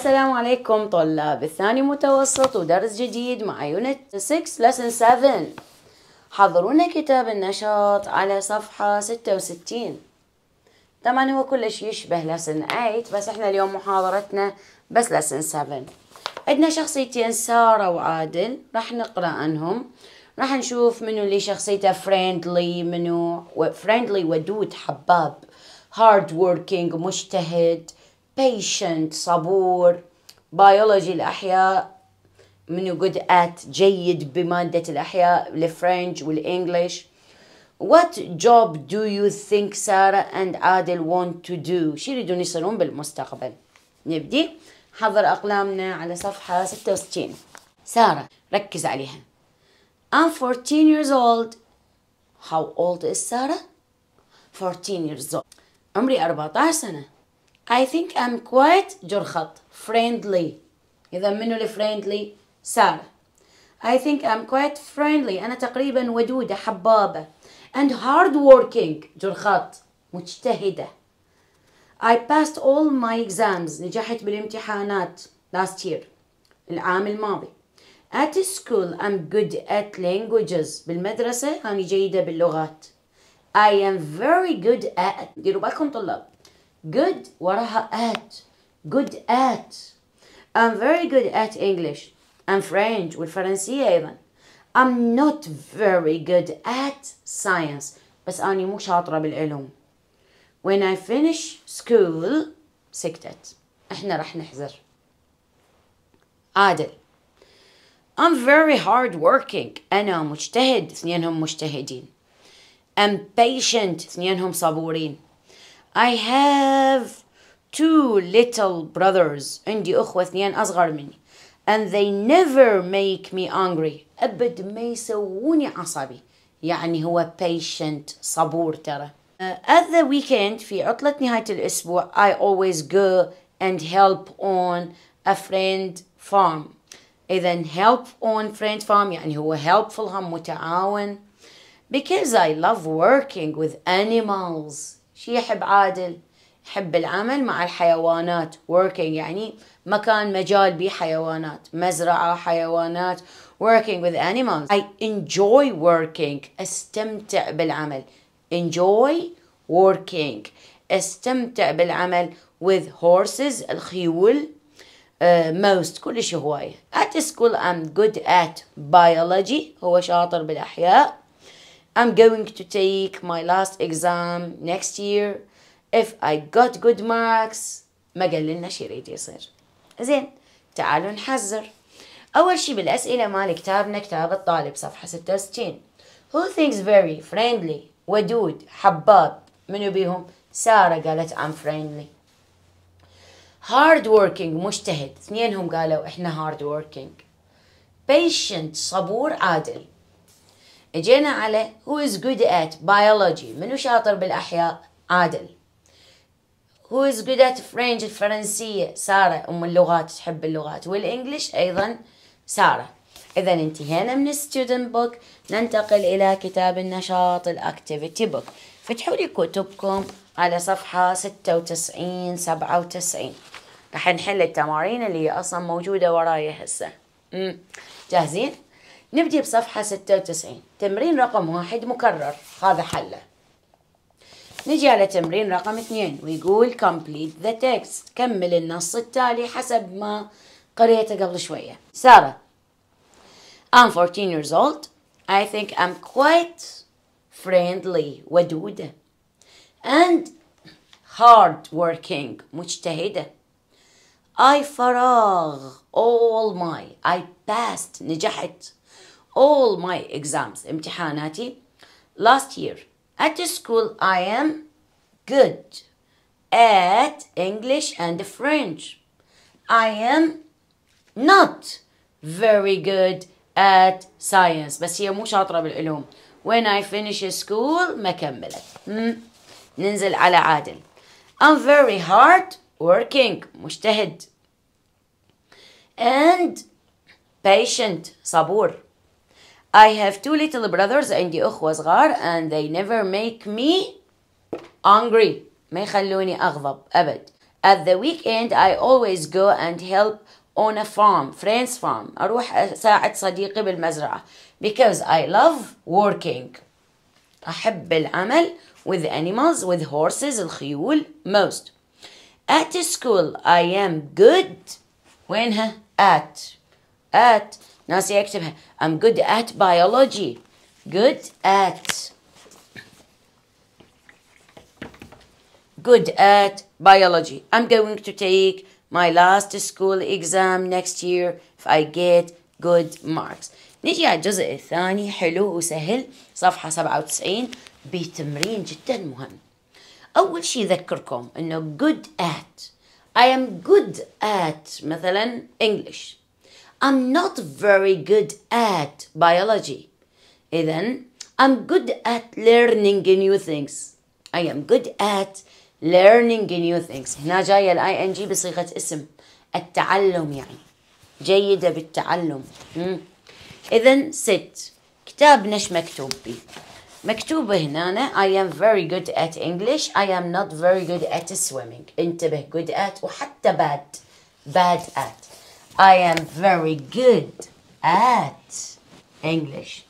السلام عليكم طلاب الثاني متوسط ودرس جديد مع يونت 6 لسن 7 حضرونا كتاب النشاط على صفحة 66 طبعا هو كلش يشبه لسن 8 بس احنا اليوم محاضرتنا بس لسن 7 عندنا شخصيتين سارة وعادل راح نقرأ عنهم راح نشوف منو اللي شخصيته فريندلي منو فريندلي ودود حباب هارد ووركينج مجتهد patient صبور بيولوجي الأحياء منو جود ات جيد بمادة الأحياء الفرنج والإنجليش What job do you think Sarah and Adil want to do? شو يريدون يصيرون بالمستقبل؟ نبدي حضر أقلامنا على صفحة 66 سارة ركز عليها I'm 14 years old How old is Sarah? 14 years old عمري 14 سنة I think I'm quite جرخط friendly إذا منو الفريندلي سارة I think I'm quite friendly أنا تقريبا ودودة حبابة and hardworking working جرخط مجتهدة I passed all my exams نجحت بالامتحانات last year العام الماضي At school I'm good at languages بالمدرسة أنا جيدة باللغات I am very good at ديروا بالكم طلاب good وراها at good at I'm very good at English and French والفرنسية أيضا I'm not very good at science بس أني مو شاطرة بالعلوم When I finish school سكتت احنا راح نحزر عادل I'm very hard working أنا مجتهد اثنينهم مجتهدين I'm patient اثنينهم صبورين I have two little brothers عندي أخوة اثنين أصغر مني and they never make me angry أبد ما يسووني عصبي يعني هو patient صبور ترى uh, at the weekend في عطلة نهاية الأسبوع I always go and help on a friend farm إذا help on friend farm يعني هو helpful هم متعاون because I love working with animals شي يحب عادل يحب العمل مع الحيوانات working يعني مكان مجال بيه حيوانات مزرعة حيوانات working with animals I enjoy working استمتع بالعمل enjoy working استمتع بالعمل with horses الخيول uh, most كلش هواية at school I'm good at biology هو شاطر بالأحياء I'm going to take my last exam next year if I got good marks ما قال لنا شي يريد يصير زين تعالوا نحذر أول شي بالأسئلة مال كتابنا كتاب الطالب صفحة 66 Who thinks very friendly ودود حباب منو بيهم سارة قالت I'm friendly hard working مجتهد اثنينهم قالوا احنا hard working patient صبور عادل اجينا على who is good at biology منو شاطر بالاحياء عادل who is good at French الفرنسية سارة أم اللغات تحب اللغات والإنجليش أيضا سارة إذا انتهينا من student book ننتقل إلى كتاب النشاط الأكتيفيتي بوك فتحوا لي كتبكم على صفحة ستة وتسعين سبعة وتسعين راح نحل التمارين اللي أصلا موجودة وراي هسه جاهزين؟ نبدي بصفحة 96 تمرين رقم واحد مكرر هذا حله نجي على تمرين رقم اثنين ويقول complete the text كمل النص التالي حسب ما قريته قبل شوية سارة I'm 14 years old I think I'm quite friendly ودودة and hard working مجتهدة I فراغ all my I passed نجحت all my exams امتحاناتي last year at the school I am good at English and French I am not very good at science بس هي مو شاطرة بالعلوم when I finish school ما كملت hmm. ننزل على عادل I'm very hard working مجتهد and patient صبور I have two little brothers عندي أخوة صغار and they never make me angry ما يخلوني أغضب أبد At the weekend I always go and help on a farm friend's farm أروح أساعد صديقي بالمزرعة because I love working أحب العمل with animals with horses الخيول most At school I am good وينها at at I'm good at biology good at good at biology I'm going to take my last school exam next year if I get good marks نجي على الجزء الثاني حلو وسهل صفحة 97 بتمرين جدا مهم أول شيء ذكركم إنه good at I am good at مثلا English I'm not very good at biology. Then i I'm good at learning new things. I am good at learning new things. هنا جاية ال ing بصيغة اسم التعلم يعني جيدة بالتعلم إذن sit كتاب نش مكتوب بي مكتوبة هنا أنا. I am very good at English I am not very good at swimming انتبه good at وحتى bad bad at I am very good at English.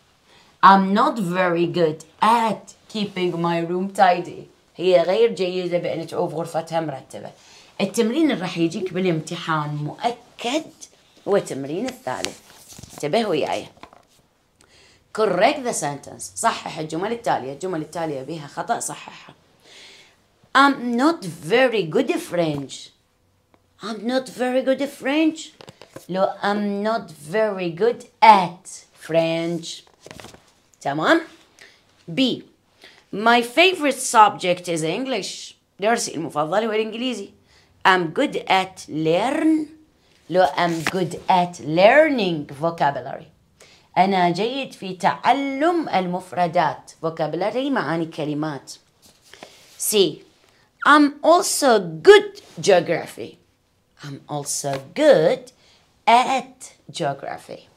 I'm not very good at keeping my room tidy. هي غير جيدة بأن تعوف غرفتها مرتبة. التمرين اللي راح يجيك بالامتحان مؤكد هو التمرين الثالث. انتبه وياي. Correct the sentence. صحح الجمل التالية، الجمل التالية بها خطأ صححها. I'm not very good French. I'm not very good at French. لو I'm not very good at French. تمام؟ B My favorite subject is English. درسي المفضل هو الإنجليزي. I'm good at learn. لو I'm good at learning vocabulary. أنا جيد في تعلم المفردات vocabulary معاني كلمات. C I'm also good geography. I'm also good at geography.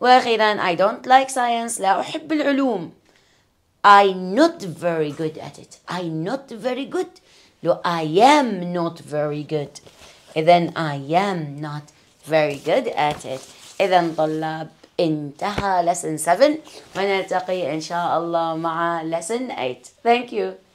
وأخيرا I don't like science لا أحب العلوم I'm not very good at it I'm not very good لو I am not very good إذا I am not very good at it إذا طلاب انتهى lesson 7 ونلتقي إن شاء الله مع lesson 8 Thank you